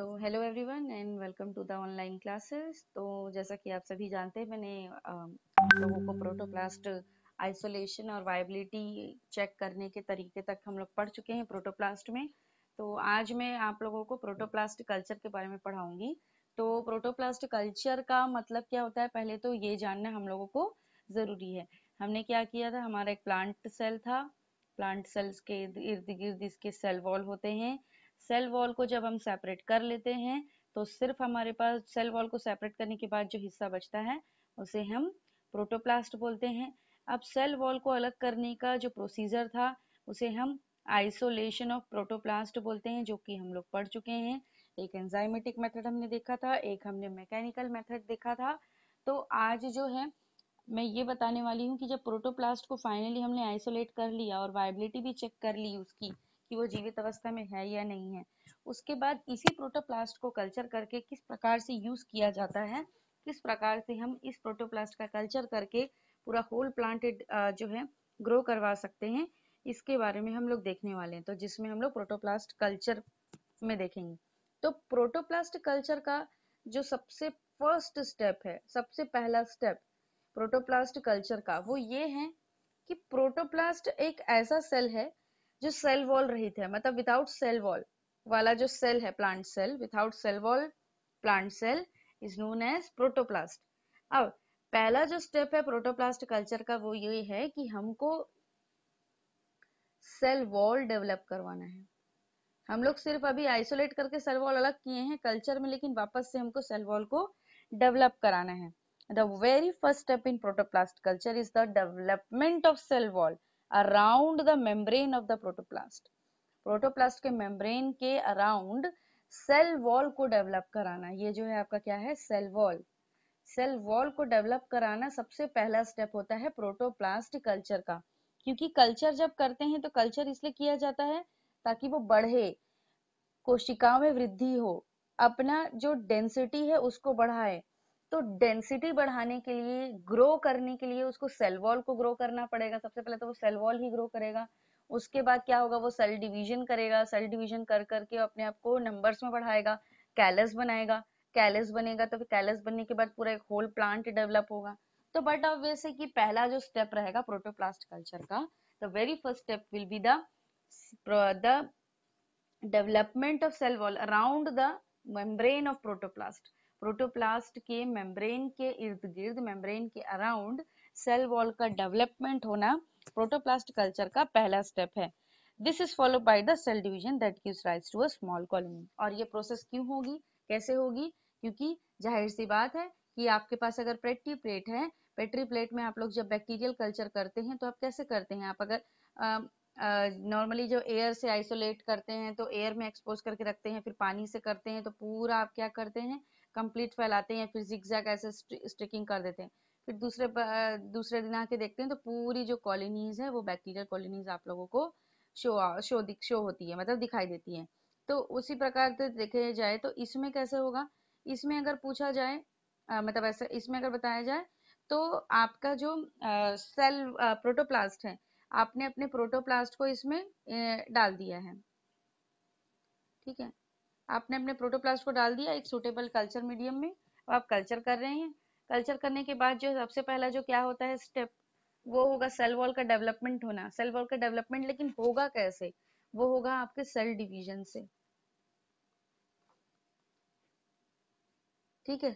तो hello everyone and welcome to the online classes तो जैसा कि आप सभी जानते हैं मैंने लोगों को प्रोटोप्लास्ट आइसोलेशन और वायबिलिटी चेक करने के तरीके तक हम लोग पढ़ चुके हैं प्रोटोप्लास्ट में तो आज मैं आप लोगों को प्रोटोप्लास्ट कल्चर के बारे में पढ़ाऊंगी तो प्रोटोप्लास्ट कल्चर का मतलब क्या होता है पहले तो ये जानना हम लोगों को ज़रूरी है हमने क्या किया था हमारा एक प्लांट सेल था प्लांट सेल्स के इर्द गिर्द इसके सेल वॉल होते हैं सेल वॉल को जब हम सेपरेट कर लेते हैं तो सिर्फ हमारे पास सेल वॉल को सेपरेट करने के बाद जो हिस्सा बचता है उसे हम प्रोटोप्लास्ट बोलते हैं अब सेल वॉल को अलग करने का जो प्रोसीजर था उसे हम आइसोलेशन ऑफ प्रोटोप्लास्ट बोलते हैं जो कि हम लोग पढ़ चुके हैं एक एंजाइमेटिक मेथड हमने देखा था एक हमने मैकेनिकल मेथड देखा था तो आज जो है मैं ये बताने वाली हूँ कि जब प्रोटोप्लास्ट को फाइनली हमने आइसोलेट कर लिया और वाइबिलिटी भी चेक कर ली उसकी कि वो जीवित अवस्था में है या नहीं है उसके बाद इसी प्रोटोप्लास्ट को कल्चर करके किस प्रकार से यूज किया जाता है किस प्रकार से हम इस प्रोटोप्लास्ट का कल्चर करके पूरा होल प्लांटेड जो है ग्रो करवा सकते हैं इसके बारे में हम लोग देखने वाले हैं तो जिसमें हम लोग प्रोटोप्लास्ट कल्चर में देखेंगे तो प्रोटोप्लास्ट कल्चर का जो सबसे फर्स्ट स्टेप है सबसे पहला स्टेप प्रोटोप्लास्ट कल्चर का वो ये है कि प्रोटोप्लास्ट एक ऐसा सेल है जो सेल वॉल रहित है मतलब विदाउट सेल वॉल वाला जो सेल है plant cell without cell wall plant cell is known as protoplast अब पहला जो स्टेप है प्रोटोप्लास्ट कल्चर का वो ये है कि हमको सेल वॉल डेवलप करवाना है हम लोग सिर्फ अभी आइसोलेट करके सेल वॉल अलग किए हैं कल्चर में लेकिन वापस से हमको सेल वॉल को डेवलप कराना है the very first step in protoplast culture is the development of cell wall around the membrane of the protoplast protoplast के मेम्ब्रेन के अराउंड सेल वॉल को डेवलप कराना ये जो है आपका क्या है सेल वॉल सेल वॉल को डेवलप कराना सबसे पहला स्टेप होता है प्रोटोप्लास्ट कल्चर का क्योंकि कल्चर जब करते हैं तो कल्चर इसलिए किया जाता है ताकि वो बढ़े कोशिकाओं में वृद्धि हो अपना जो डेंसिटी है उसको बढ़ाए तो डेंसिटी बढ़ाने के लिए ग्रो करने के लिए उसको सेल वॉल को ग्रो करना पड़ेगा सबसे पहले तो वो सेल वॉल ही ग्रो करेगा उसके बाद क्या होगा वो सेल डिवीजन करेगा सेल डिवीजन कर करके अपने आप को नंबर्स में बढ़ाएगा कैलस बनाएगा कैलस बनेगा तो फिर कैलस बनने के बाद पूरा एक होल प्लांट डेवलप होगा तो बट ऑब्वियस है कि पहला जो स्टेप रहेगा प्रोटोप्लास्ट कल्चर का the very first step will be the development of cell wall around the membrane of protoplast protoplast के मेम्ब्रेन के इर्द गिर्द मेम्ब्रेन के अराउंड सेल वॉल का डेवलपमेंट होना प्रोटोप्लास्ट कल्चर का पहला स्टेप है this is follow by the cell division that gives rise to a small colony और ये प्रोसेस क्यों होगी कैसे होगी क्योंकि जाहिर सी बात है कि आपके पास अगर पेट्री प्लेट है पेट्री प्लेट में आप लोग जब बैक्टीरियल कल्चर करते हैं तो आप कैसे करते हैं आप अगर नॉर्मली जो एयर से आइसोलेट करते हैं तो एयर में एक्सपोज करके रखते हैं फिर पानी से करते हैं तो पूरा आप क्या करते हैं कंप्लीट फैलाते हैं फिर जिक्जैक ऐसे स्टिकिंग कर देते हैं फिर दूसरे दूसरे दिन आके देखते हैं तो पूरी जो कॉलोनीज है वो बैक्टीरियल कॉलोनीज आप लोगों को शो शो शो होती है मतलब दिखाई देती है तो उसी प्रकार से देखे जाए तो इसमें कैसे होगा इसमें अगर पूछा जाए आ, मतलब ऐसे इसमें अगर बताया जाए तो आपका जो आ, सेल प्रोटोप्लास्ट है आपने अपने प्रोटोप्लास्ट को इसमें ए, डाल दिया है ठीक है आपने अपने प्रोटोप्लास्ट को डाल दिया एक सुटेबल कल्चर मीडियम में अब आप कल्चर कर रहे हैं कल्चर करने के बाद जो सबसे पहला जो क्या होता है स्टेप वो होगा सेल वॉल का डेवलपमेंट होना सेल वॉल का डेवलपमेंट लेकिन होगा कैसे वो होगा आपके सेल डिवीजन से ठीक है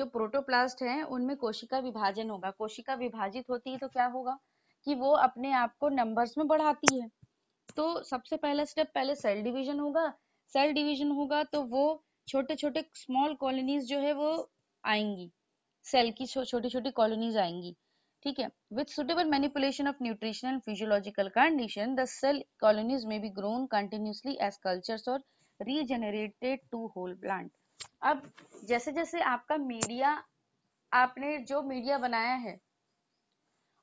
जो प्रोटोप्लास्ट है उनमें कोशिका विभाजन होगा कोशिका विभाजित होती है तो क्या होगा कि वो अपने आप को नंबर्स में बढ़ाती है तो सबसे पहला स्टेप पहले सेल डिवीजन होगा सेल डिवीजन होगा तो वो छोटे छोटे स्मॉल कॉलोनीज जो है वो आएंगी सेल की छोटी छोटी कॉलोनीज आएंगी ठीक है with suitable manipulation of nutrition and physiological condition the cell colonies may be grown continuously as cultures और रीजेनरेटेड टू होल प्लांट अब जैसे जैसे आपका मीडिया आपने जो मीडिया बनाया है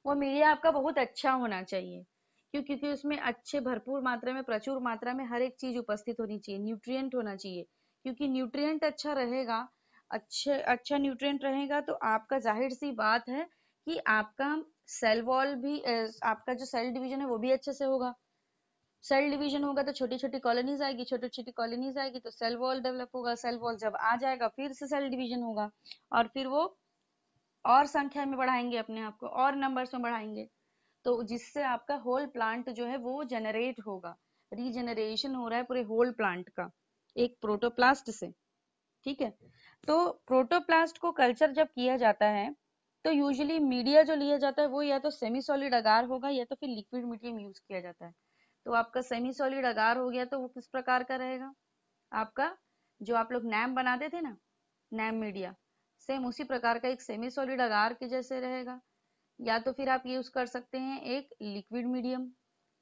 वो मीडिया आपका बहुत अच्छा होना चाहिए क्यों क्योंकि उसमें अच्छे भरपूर मात्रा में प्रचुर मात्रा में हर एक चीज उपस्थित होनी चाहिए न्यूट्रिएंट होना चाहिए क्योंकि न्यूट्रिएंट अच्छा रहेगा अच्छे अच्छा न्यूट्रिएंट रहेगा तो आपका जाहिर सी बात है कि आपका सेल वॉल भी आपका जो सेल डिवीजन है वो भी अच्छे से होगा सेल डिवीजन होगा तो छोटी छोटी कॉलोनीज आएगी छोटी छोटी कॉलोनीज आएगी तो सेल वॉल डेवलप होगा सेल वॉल जब आ जाएगा फिर से सेल डिवीजन होगा और फिर वो और संख्या में बढ़ाएंगे अपने आप को और नंबर्स में बढ़ाएंगे तो जिससे आपका होल प्लांट जो है वो जनरेट होगा रीजनरेशन हो रहा है पूरे होल प्लांट का एक प्रोटोप्लास्ट से ठीक है तो प्रोटोप्लास्ट को कल्चर जब किया जाता है तो यूजुअली मीडिया जो लिया जाता है वो या तो सेमी सॉलिड अगार होगा या तो फिर लिक्विड मीडियम यूज किया जाता है तो आपका सेमी सॉलिड अगार हो गया तो वो किस प्रकार का रहेगा आपका जो आप लोग नैम बनाते थे ना नैम मीडिया सेम उसी प्रकार का एक सेमी सॉलिड अगार के जैसे रहेगा या तो फिर आप यूज कर सकते हैं एक लिक्विड मीडियम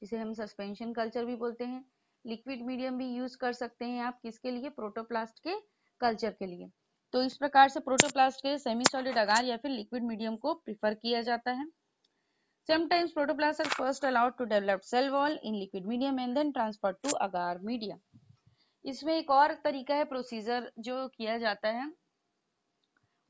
जिसे हम सस्पेंशन कल्चर भी बोलते हैं लिक्विड मीडियम भी यूज कर सकते हैं आप किसके लिए प्रोटोप्लास्ट के कल्चर के लिए तो इस प्रकार से प्रोटोप्लास्ट के सेमी सॉलिड अगार या फिर लिक्विड मीडियम को प्रिफर किया जाता है sometimes protoplast are first allowed to develop cell wall in liquid medium and then transfer to agar medium इसमें एक और तरीका है प्रोसीजर जो किया जाता है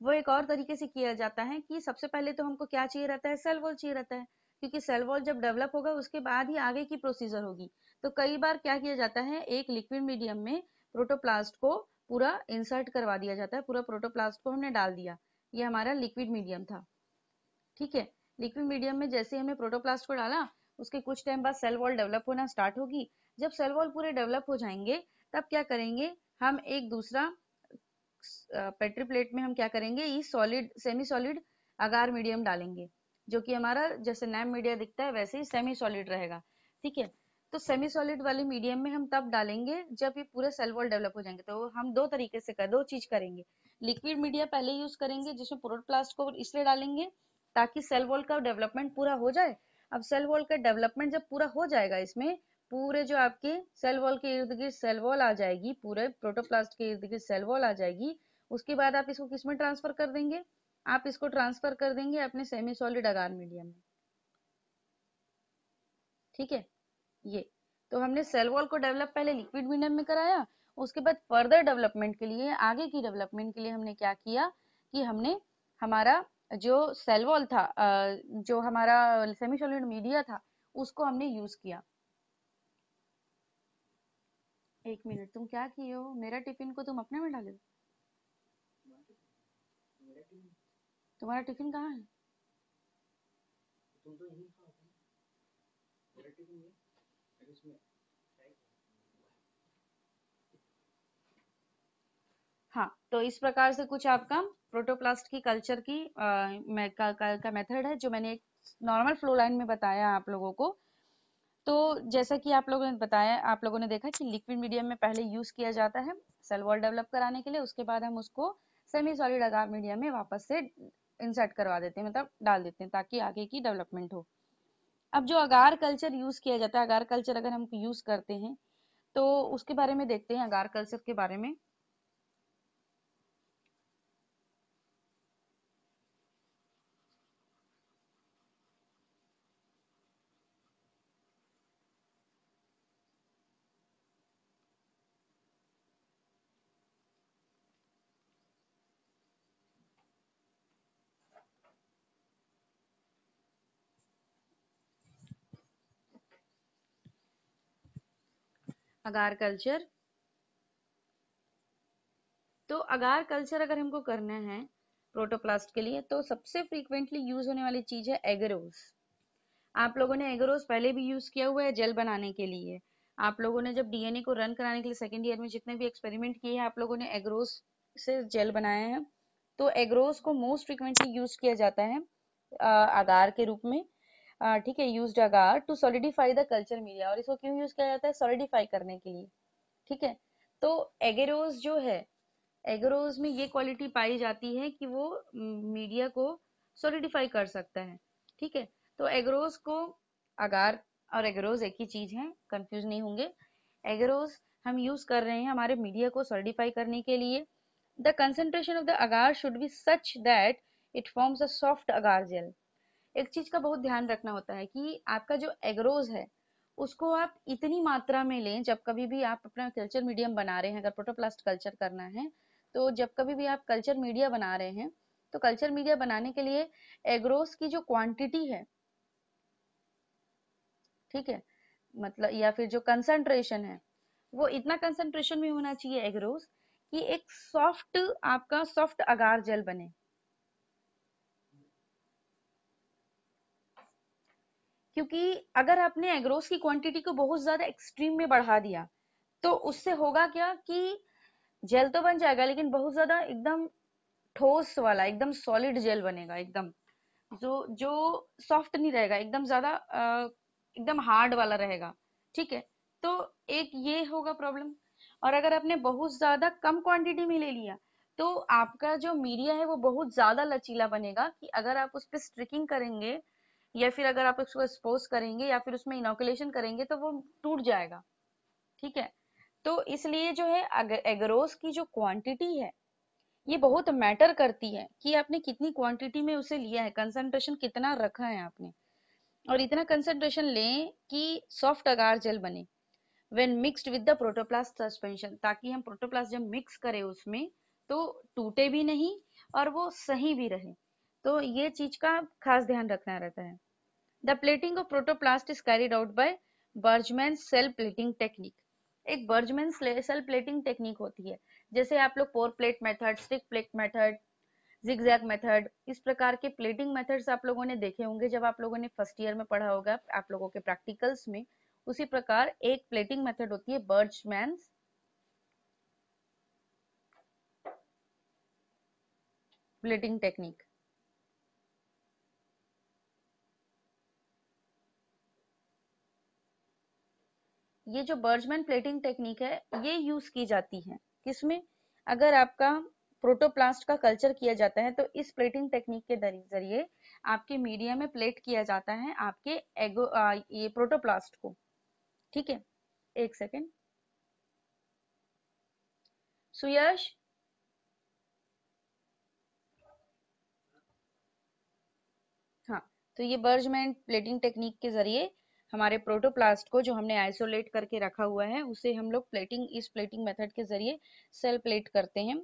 वो एक और तरीके से किया जाता है कि सबसे पहले तो हमको क्या चाहिए रहता है सेल वॉल चाहिए रहता है क्योंकि सेल वॉल जब डेवलप होगा उसके बाद ही आगे की प्रोसीजर होगी तो कई बार क्या किया जाता है एक लिक्विड मीडियम में प्रोटोप्लास्ट को पूरा इंसर्ट करवा दिया जाता है पूरा प्रोटोप्लास्ट को हमने डाल दिया ये हमारा लिक्विड मीडियम था ठीक है लिक्विड मीडियम में जैसे हमें प्रोटोप्लास्ट को डाला उसके कुछ टाइम बाद सेल वॉल डेवलप होना स्टार्ट होगी जब सेल वॉल पूरे डेवलप हो जाएंगे तब क्या करेंगे हम एक दूसरा पेट्री प्लेट में हम क्या करेंगे ई solid semi solid agar medium डालेंगे जो कि हमारा जैसे नैम मीडिया दिखता है वैसे ही सेमी सॉलिड रहेगा ठीक है तो सेमी सॉलिड वाले मीडियम में हम तब डालेंगे जब ये पूरे सेल वॉल डेवलप हो जाएंगे तो हम दो तरीके से कर दो चीज करेंगे लिक्विड मीडिया पहले यूज करेंगे जिसमें प्रोटोप्लास्ट को इसलिए डालेंगे ताकि सेल वॉल का डेवलपमेंट पूरा हो जाए अब सेल वॉल का डेवलपमेंट जब पूरा हो जाएगा इसमें पूरे जो आपके सेल वॉल के इर्द गिर्द सेल वॉल आ जाएगी पूरे प्रोटोप्लास्ट के इर्द गिर्द सेल वॉल आ जाएगी उसके बाद आप इसको किसमें ट्रांसफर कर देंगे आप इसको ट्रांसफर कर देंगे अपने सेमी सॉलिड अगार मीडियम में ठीक है ये तो हमने सेल वॉल को डेवलप पहले लिक्विड मीडियम में कराया उसके बाद फर्दर डेवलपमेंट के लिए आगे की डेवलपमेंट के लिए हमने क्या किया कि हमने हमारा जो सेल वॉल था जो हमारा सेमी सॉलिड मीडिया था उसको हमने यूज किया एक मिनट तुम क्या किए हो मेरा टिफिन को तुम अपने में डाले हो तुम्हारा टिफिन कहाँ है तो हाँ तो इस प्रकार से कुछ आपका प्रोटोप्लास्ट की कल्चर की आ, का, का, का मेथड है जो मैंने एक नॉर्मल फ्लो लाइन में बताया आप लोगों को तो जैसा कि आप लोगों ने बताया आप लोगों ने देखा कि लिक्विड मीडियम में पहले यूज किया जाता है सेल वॉल डेवलप कराने के लिए उसके बाद हम उसको सेमी सॉलिड अगार मीडियम में वापस से इंसर्ट करवा देते हैं मतलब डाल देते हैं ताकि आगे की डेवलपमेंट हो अब जो अगार कल्चर यूज किया जाता है अगार कल्चर अगर हम यूज करते हैं तो उसके बारे में देखते हैं अगार कल्चर के बारे में अगार कल्चर तो अगार कल्चर अगर हमको करना है प्रोटोप्लास्ट के लिए तो सबसे फ्रीक्वेंटली यूज होने वाली चीज है एगरोस आप लोगों ने एगरोस पहले भी यूज किया हुआ है जेल बनाने के लिए आप लोगों ने जब डीएनए को रन कराने के लिए सेकेंड ईयर में जितने भी एक्सपेरिमेंट किए हैं आप लोगों ने एग्रोस से जेल बनाया है तो एग्रोस को मोस्ट फ्रिक्वेंटली यूज किया जाता है आगार के रूप में ठीक है use agar to solidify the culture media और इसको क्यों यूज किया जाता है सॉलिडिफाई करने के लिए ठीक है तो एगेरोज जो है एगेरोज में ये क्वालिटी पाई जाती है कि वो मीडिया को सॉलिडिफाई कर सकता है ठीक है तो एगरोज को अगार और एगरोज एक ही चीज है कंफ्यूज नहीं होंगे एगरोज हम यूज कर रहे हैं हमारे मीडिया को सॉलिडिफाई करने के लिए the concentration of the agar should be such that it forms a soft agar gel एक चीज का बहुत ध्यान रखना होता है कि आपका जो एग्रोज है उसको आप इतनी मात्रा में लें जब कभी भी आप अपना कल्चर मीडियम बना रहे हैं अगर प्रोटोप्लास्ट कल्चर करना है तो जब कभी भी आप कल्चर मीडिया बना रहे हैं तो कल्चर मीडिया बनाने के लिए एग्रोस की जो क्वांटिटी है ठीक है मतलब या फिर जो कंसंट्रेशन है वो इतना कंसंट्रेशन में होना चाहिए एग्रोस कि एक सॉफ्ट आपका सॉफ्ट अगार जेल बने क्योंकि अगर आपने एग्रोस की क्वांटिटी को बहुत ज्यादा एक्सट्रीम में बढ़ा दिया तो उससे होगा क्या कि जेल तो बन जाएगा लेकिन बहुत ज्यादा एकदम ठोस वाला एकदम सॉलिड जेल बनेगा एकदम जो जो सॉफ्ट नहीं रहेगा एकदम ज्यादा एकदम हार्ड वाला रहेगा ठीक है तो एक ये होगा प्रॉब्लम और अगर आपने बहुत ज्यादा कम क्वांटिटी में ले लिया तो आपका जो मीडिया है वो बहुत ज्यादा लचीला बनेगा कि अगर आप उस पर स्ट्रिकिंग करेंगे या फिर अगर आप उसको एक्सपोज करेंगे या फिर उसमें इनोकुलेशन करेंगे तो वो टूट जाएगा ठीक है तो इसलिए जो है एग्रोस की जो क्वांटिटी है ये बहुत मैटर करती है कि आपने कितनी क्वांटिटी में उसे लिया है कंसंट्रेशन कितना रखा है आपने और इतना कंसंट्रेशन लें कि सॉफ्ट अगार जेल बने when mixed with the protoplast suspension ताकि हम प्रोटोप्लास्ट जब मिक्स करें उसमें तो टूटे भी नहीं और वो सही भी रहे तो ये चीज का खास ध्यान रखना रहता है the plating of protoplast is carried out by Bergmann cell plating technique एक बर्जमैन सेल प्लेटिंग टेक्निक होती है जैसे आप लोग pour plate method streak plate method zigzag method इस प्रकार के प्लेटिंग मेथड्स आप लोगों ने देखे होंगे जब आप लोगों ने फर्स्ट ईयर में पढ़ा होगा आप लोगों के प्रैक्टिकल्स में उसी प्रकार एक प्लेटिंग मेथड होती है बर्जमैन प्लेटिंग टेक्निक ये जो बर्जमैन प्लेटिंग टेक्निक है ये यूज की जाती है किसमें अगर आपका प्रोटोप्लास्ट का कल्चर किया जाता है तो इस प्लेटिंग टेक्निक के जरिए आपके मीडिया में प्लेट किया जाता है आपके एगो आ, ये प्रोटोप्लास्ट को ठीक है एक सेकेंड सुयश हाँ तो ये बर्जमैन प्लेटिंग टेक्निक के जरिए हमारे प्रोटोप्लास्ट को जो हमने आइसोलेट करके रखा हुआ है उसे हम लोग प्लेटिंग इस प्लेटिंग मेथड के जरिए सेल प्लेट करते हैं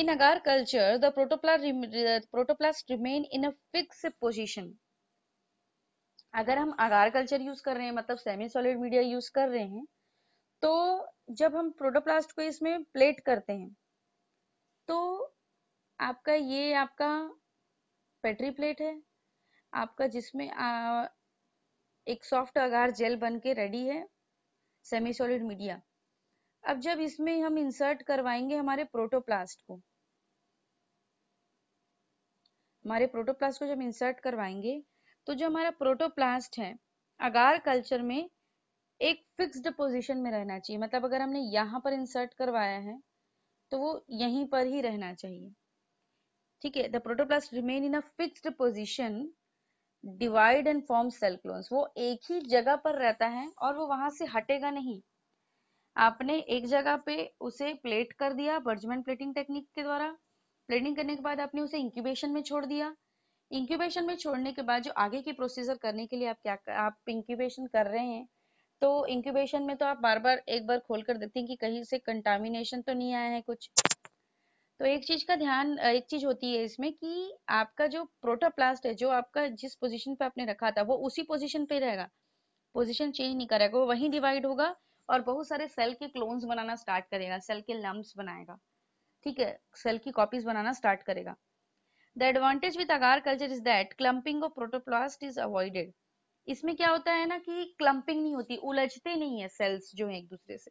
in agar culture the protoplast protoplast remain in a fix position. अगर हम अगार कल्चर यूज कर रहे हैं मतलब सेमी सॉलिड मीडिया यूज कर रहे हैं तो जब हम प्रोटोप्लास्ट को इसमें प्लेट करते हैं तो आपका ये आपका पेट्री प्लेट है आपका जिसमें एक सॉफ्ट अगार जेल बन के रेडी है सेमी सॉलिड मीडिया अब जब इसमें हम इंसर्ट करवाएंगे हमारे प्रोटोप्लास्ट को हमारे प्रोटोप्लास्ट को जब इंसर्ट करवाएंगे तो जो हमारा प्रोटोप्लास्ट है अगार कल्चर में एक फिक्स्ड पोजीशन में रहना चाहिए मतलब अगर हमने यहाँ पर इंसर्ट करवाया है तो वो यहीं पर ही रहना चाहिए ठीक है the protoplast remain in a fixed position divide and form cell clones वो एक ही जगह पर रहता है और वो वहां से हटेगा नहीं आपने एक जगह पे उसे प्लेट कर दिया बर्जमैन प्लेटिंग टेक्निक के द्वारा प्लेटिंग करने के बाद आपने उसे इंक्यूबेशन में छोड़ दिया इंक्यूबेशन में छोड़ने के बाद जो आगे की प्रोसीजर करने के लिए आप क्या आप इंक्यूबेशन कर रहे हैं तो इंक्यूबेशन में तो आप बार बार एक बार खोल कर देखते हैं कि कहीं से कंटामिनेशन तो नहीं आया है कुछ तो एक चीज का ध्यान एक चीज होती है इसमें कि आपका जो प्रोटोप्लास्ट है जो आपका जिस पोजीशन पे आपने रखा था वो उसी पोजीशन पे रहेगा पोजीशन चेंज नहीं करेगा वो वहीं डिवाइड होगा और बहुत सारे सेल के क्लोन्स बनाना स्टार्ट करेगा सेल के लम्ब बनाएगा ठीक है सेल की कॉपीज बनाना स्टार्ट करेगा the advantage with agar culture is that clumping of protoplast is avoided इसमें क्या होता है ना कि क्लम्पिंग नहीं होती उलझते नहीं है सेल्स जो है एक दूसरे से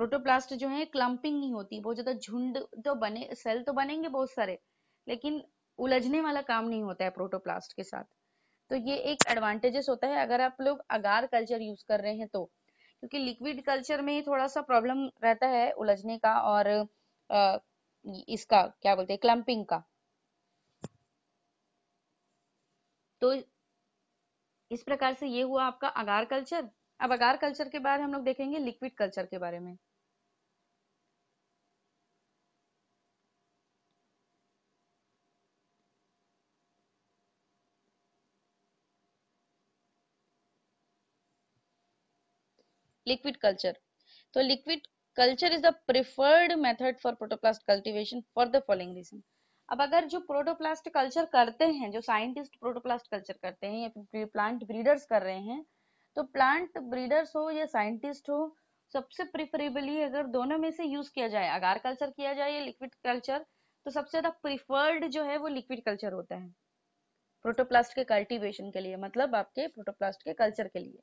प्रोटोप्लास्ट जो है क्लम्पिंग नहीं होती बहुत ज्यादा झुंड तो बने सेल तो बनेंगे बहुत सारे लेकिन उलझने वाला काम नहीं होता है प्रोटोप्लास्ट के साथ तो ये एक एडवांटेजेस होता है अगर आप लोग अगार कल्चर यूज कर रहे हैं तो क्योंकि लिक्विड कल्चर में थोड़ा सा प्रॉब्लम रहता है उलझने का और आ, इसका क्या बोलते हैं क्लम्पिंग का तो इस प्रकार से ये हुआ आपका अगार कल्चर अब अगार कल्चर के बारे में हम लोग देखेंगे लिक्विड कल्चर के बारे में लिक्विड कल्चर तो liquid culture is the preferred method for protoplast cultivation for the following reason अब अगर जो प्रोटोप्लास्ट कल्चर करते हैं जो साइंटिस्ट प्रोटोप्लास्ट कल्चर करते हैं या फिर प्लांट ब्रीडर्स कर रहे हैं तो प्लांट ब्रीडर्स हो या साइंटिस्ट हो सबसे प्रिफरेबली अगर दोनों में से यूज किया जाए अगार कल्चर किया जाए या लिक्विड कल्चर तो सबसे ज्यादा प्रिफर्ड जो है वो लिक्विड कल्चर होता है प्रोटोप्लास्ट के कल्टीवेशन के लिए मतलब आपके प्रोटोप्लास्ट के कल्चर के लिए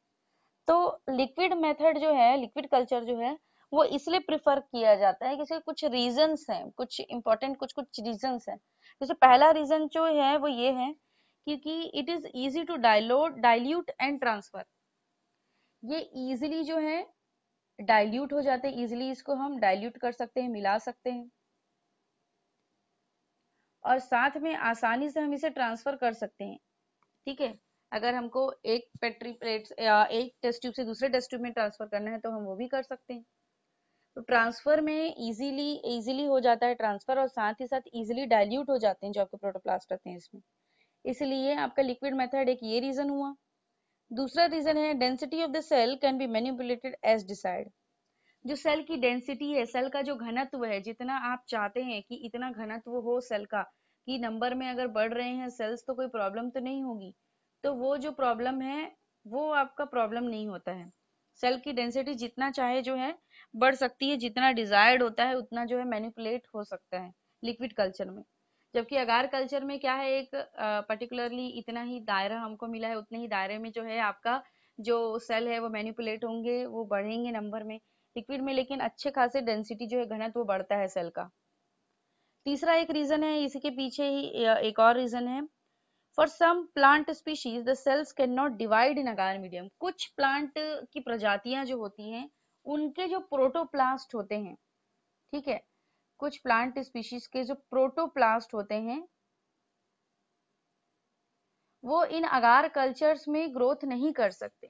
तो लिक्विड मेथड जो है लिक्विड कल्चर जो है वो इसलिए प्रिफर किया जाता है कि कुछ रीजंस हैं कुछ इंपॉर्टेंट कुछ कुछ रीजंस हैं जैसे पहला रीजन जो है वो ये है क्योंकि it is easy to dilute dilute and transfer ये इजीली जो है डाइल्यूट हो जाते हैं इजीली इसको हम डाइल्यूट कर सकते हैं मिला सकते हैं और साथ में आसानी से हम इसे ट्रांसफर कर सकते हैं ठीक है अगर हमको एक पेट्री प्लेट या एक टेस्ट ट्यूब से दूसरे टेस्ट ट्यूब में ट्रांसफर करना है तो हम वो भी कर सकते हैं तो ट्रांसफर में इजीली इजीली हो जाता है ट्रांसफर और साथ ही साथ इजीली डाइल्यूट हो जाते हैं जो आपके प्रोटोप्लास्ट रहते हैं इसमें इसलिए आपका लिक्विड मेथड एक ये रीजन हुआ दूसरा रीजन है density of the cell can be manipulated as decide जो सेल की डेंसिटी है सेल का जो घनत्व है जितना आप चाहते हैं कि इतना घनत्व हो सेल का कि नंबर में अगर बढ़ रहे हैं सेल्स तो कोई प्रॉब्लम तो नहीं होगी तो वो जो प्रॉब्लम है वो आपका प्रॉब्लम नहीं होता है सेल की डेंसिटी जितना चाहे जो है बढ़ सकती है जितना डिजायर्ड होता है उतना जो है मैनिपुलेट हो सकता है लिक्विड कल्चर में जबकि अगार कल्चर में क्या है एक पर्टिकुलरली इतना ही दायरा हमको मिला है उतने ही दायरे में जो है आपका जो सेल है वो मैनिपुलेट होंगे वो बढ़ेंगे नंबर में लिक्विड में लेकिन अच्छे खासे डेंसिटी जो है घनत वो बढ़ता है सेल का तीसरा एक रीजन है इसी के पीछे ही एक और रीजन है for some plant species the cells can not divide in agar medium कुछ प्लांट की प्रजातियां जो होती हैं उनके जो प्रोटोप्लास्ट होते हैं ठीक है कुछ प्लांट स्पीशीज के जो प्रोटोप्लास्ट होते हैं वो इन अगार कल्चर्स में ग्रोथ नहीं कर सकते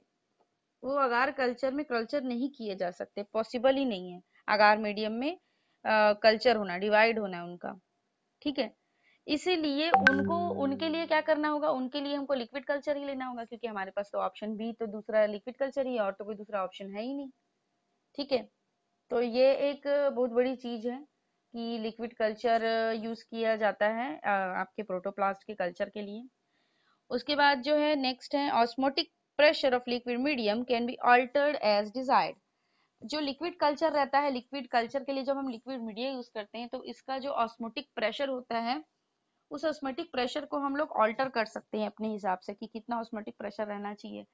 वो अगार कल्चर में कल्चर नहीं किए जा सकते पॉसिबल ही नहीं है अगार मीडियम में कल्चर होना डिवाइड होना उनका ठीक है इसीलिए उनको उनके लिए क्या करना होगा उनके लिए हमको लिक्विड कल्चर ही लेना होगा क्योंकि हमारे पास तो ऑप्शन बी तो दूसरा लिक्विड कल्चर ही है और तो कोई दूसरा ऑप्शन है ही नहीं ठीक है तो ये एक बहुत बड़ी चीज है कि लिक्विड कल्चर यूज किया जाता है आपके प्रोटोप्लास्ट के कल्चर के लिए उसके बाद जो है नेक्स्ट है osmotic pressure of liquid medium can be altered as desired जो लिक्विड कल्चर रहता है लिक्विड कल्चर के लिए जब हम लिक्विड मीडिया यूज करते हैं तो इसका जो ऑस्मोटिक प्रेशर होता है उस ऑस्मेटिक प्रेशर को हम लोग ऑल्टर कर सकते हैं अपने हिसाब से कि कितना ऑस्मेटिक प्रेशर रहना चाहिए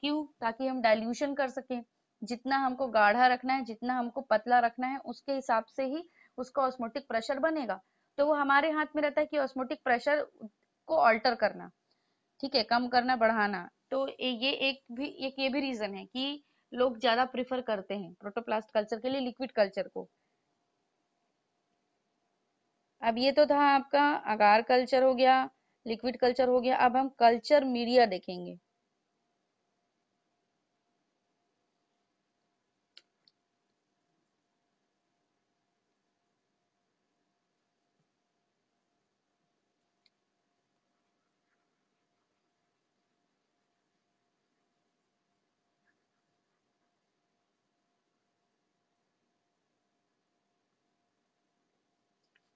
क्यों ताकि हम डाइल्यूशन कर सकें जितना हमको गाढ़ा रखना है जितना हमको पतला रखना है उसके हिसाब से ही उसका ऑस्मोटिक प्रेशर बनेगा तो वो हमारे हाथ में रहता है कि ऑस्मोटिक प्रेशर को ऑल्टर करना ठीक है कम करना बढ़ाना तो ये एक भी एक ये भी रीजन है कि लोग ज्यादा प्रिफर करते हैं प्रोटोप्लास्ट कल्चर के लिए लिक्विड कल्चर को अब ये तो था आपका अगार कल्चर हो गया लिक्विड कल्चर हो गया अब हम कल्चर मीडिया देखेंगे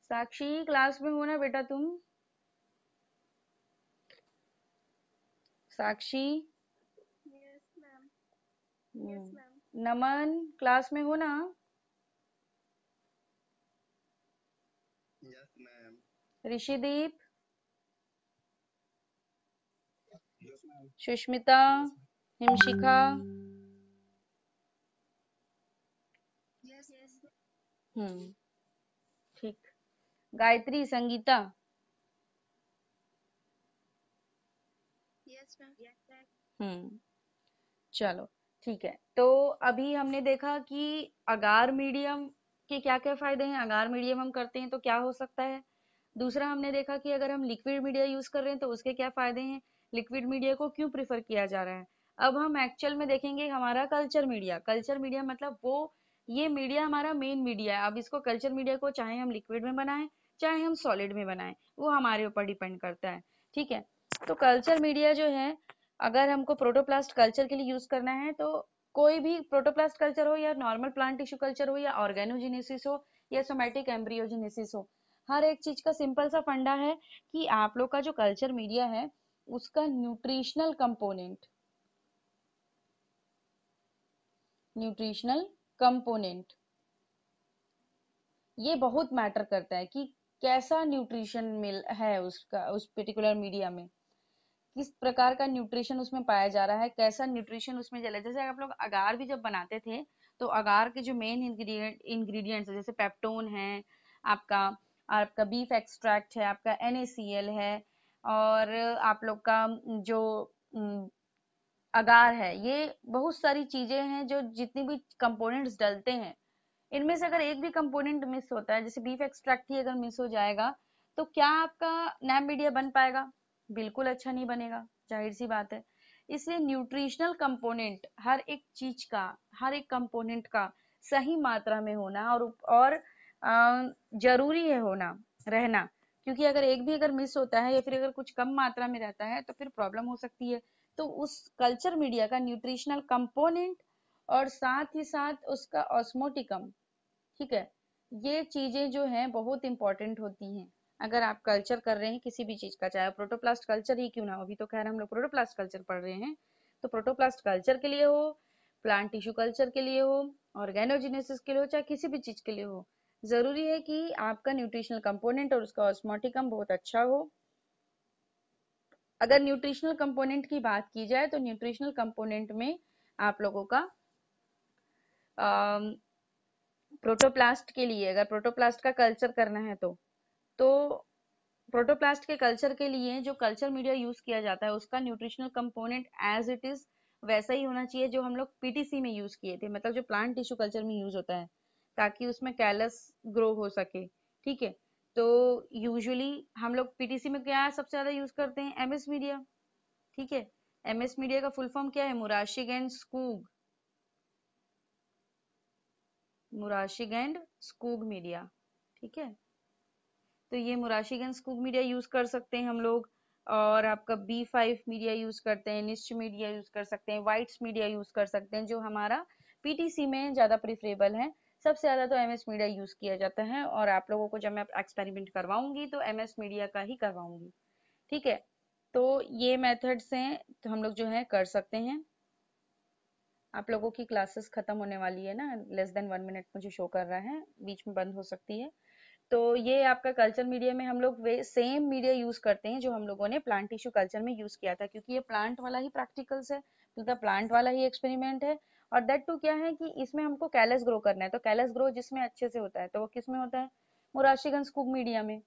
साक्षी क्लास में हो ना बेटा तुम साक्षी yes, yes, हम्म। नमन क्लास में हो ना ऋषिदीप सुष्मिता हिमशिखा हम्म गायत्री संगीता yes, हम्म चलो ठीक है तो अभी हमने देखा कि अगार मीडियम के क्या क्या फायदे हैं अगार मीडियम हम करते हैं तो क्या हो सकता है दूसरा हमने देखा कि अगर हम लिक्विड मीडिया यूज कर रहे हैं तो उसके क्या फायदे हैं लिक्विड मीडिया को क्यों प्रिफर किया जा रहा है अब हम एक्चुअल में देखेंगे हमारा कल्चर मीडिया कल्चर मीडिया मतलब वो ये मीडिया हमारा मेन मीडिया है अब इसको कल्चर मीडिया को चाहे हम लिक्विड में बनाएं चाहे हम सॉलिड में बनाएं वो हमारे ऊपर डिपेंड करता है ठीक है तो कल्चर मीडिया जो है अगर हमको प्रोटोप्लास्ट कल्चर के लिए यूज करना है तो कोई भी प्रोटोप्लास्ट कल्चर हो या नॉर्मल प्लांट टिश्यू कल्चर हो या ऑर्गेनोजेनेसिस हो या सोमेटिक एम्ब्रियोजेनेसिस हो हर एक चीज का सिंपल सा फंडा है कि आप लोग का जो कल्चर मीडिया है उसका न्यूट्रिशनल कंपोनेंट न्यूट्रिशनल कंपोनेंट ये बहुत मैटर करता है कि कैसा न्यूट्रिशन मिल है उसका उस पर्टिकुलर मीडिया में किस प्रकार का न्यूट्रिशन उसमें पाया जा रहा है कैसा न्यूट्रिशन उसमें चला जैसे आप लोग अगार भी जब बनाते थे तो अगार के जो मेन इंग्रेडिएंट इंग्रेडिएंट्स जैसे पेप्टोन है आपका आपका बीफ एक्सट्रैक्ट है आपका एन है और आप लोग का जो अगार है ये बहुत सारी चीजें हैं जो जितनी भी कंपोनेंट्स डलते हैं इनमें से अगर एक भी कंपोनेंट मिस होता है जैसे बीफ एक्सट्रैक्ट ही अगर मिस हो जाएगा तो क्या आपका नैम मीडिया बन पाएगा बिल्कुल अच्छा नहीं बनेगा जाहिर सी बात है इसलिए न्यूट्रिशनल कंपोनेंट हर एक चीज का हर एक कंपोनेंट का सही मात्रा में होना और और जरूरी है होना रहना क्योंकि अगर एक भी अगर मिस होता है या फिर अगर कुछ कम मात्रा में रहता है तो फिर प्रॉब्लम हो सकती है तो उस कल्चर मीडिया का न्यूट्रिशनल कंपोनेंट और साथ ही साथ उसका ऑस्मोटिकम ठीक है ये चीजें जो हैं बहुत इंपॉर्टेंट होती हैं अगर आप कल्चर कर रहे हैं किसी भी चीज का चाहे प्रोटोप्लास्ट कल्चर ही क्यों ना हो अभी तो खैर हम लोग प्रोटोप्लास्ट कल्चर पढ़ रहे हैं तो प्रोटोप्लास्ट कल्चर के लिए हो प्लांट टिश्यू कल्चर के लिए हो ऑर्गेनोजेनेसिस के लिए हो चाहे किसी भी चीज के लिए हो जरूरी है कि आपका न्यूट्रिशनल कंपोनेंट और उसका ऑस्मोटिकम बहुत अच्छा हो अगर न्यूट्रिशनल कंपोनेंट की बात की जाए तो न्यूट्रिशनल कंपोनेंट में आप लोगों का प्रोटोप्लास्ट के लिए अगर प्रोटोप्लास्ट का कल्चर करना है तो तो प्रोटोप्लास्ट के कल्चर के लिए जो कल्चर मीडिया यूज किया जाता है उसका nutritional component as it is वैसा ही होना चाहिए जो हम लोग पीटीसी में यूज किए थे मतलब जो प्लांट टिश्यू कल्चर में यूज होता है ताकि उसमें कैलस ग्रो हो सके ठीक है तो यूजुअली हम लोग पीटीसी में क्या सबसे ज्यादा यूज करते हैं एमएस मीडिया ठीक है एमएस मीडिया का फुल फॉर्म क्या है Murashige and Skoog Murashige Skoog media ठीक है तो ये मुराशीगंज स्कूग मीडिया यूज कर सकते हैं हम लोग और आपका बी फाइव मीडिया यूज करते हैं निश्च मीडिया यूज कर सकते हैं वाइट्स मीडिया यूज कर सकते हैं जो हमारा पीटीसी में ज्यादा प्रिफरेबल है सबसे ज्यादा तो एमएस मीडिया यूज किया जाता है और आप लोगों को जब मैं एक्सपेरिमेंट करवाऊंगी तो एमएस मीडिया का ही करवाऊंगी ठीक है तो ये मेथड्स हैं तो हम लोग जो है कर सकते हैं आप लोगों की क्लासेस खत्म होने वाली है ना लेस देन वन मिनट मुझे शो कर रहा है बीच में बंद हो सकती है तो ये आपका कल्चर मीडिया में हम लोग सेम मीडिया यूज करते हैं जो हम लोगों ने प्लांट टिश्यू कल्चर में यूज किया था क्योंकि ये प्लांट वाला ही प्रैक्टिकल्स है मतलब प्लांट वाला ही एक्सपेरिमेंट है और दैट टू क्या है कि इसमें हमको कैलस ग्रो करना है तो कैलस ग्रो जिसमें अच्छे से होता है तो वो किस में होता है मुराशीगंज कुक मीडिया में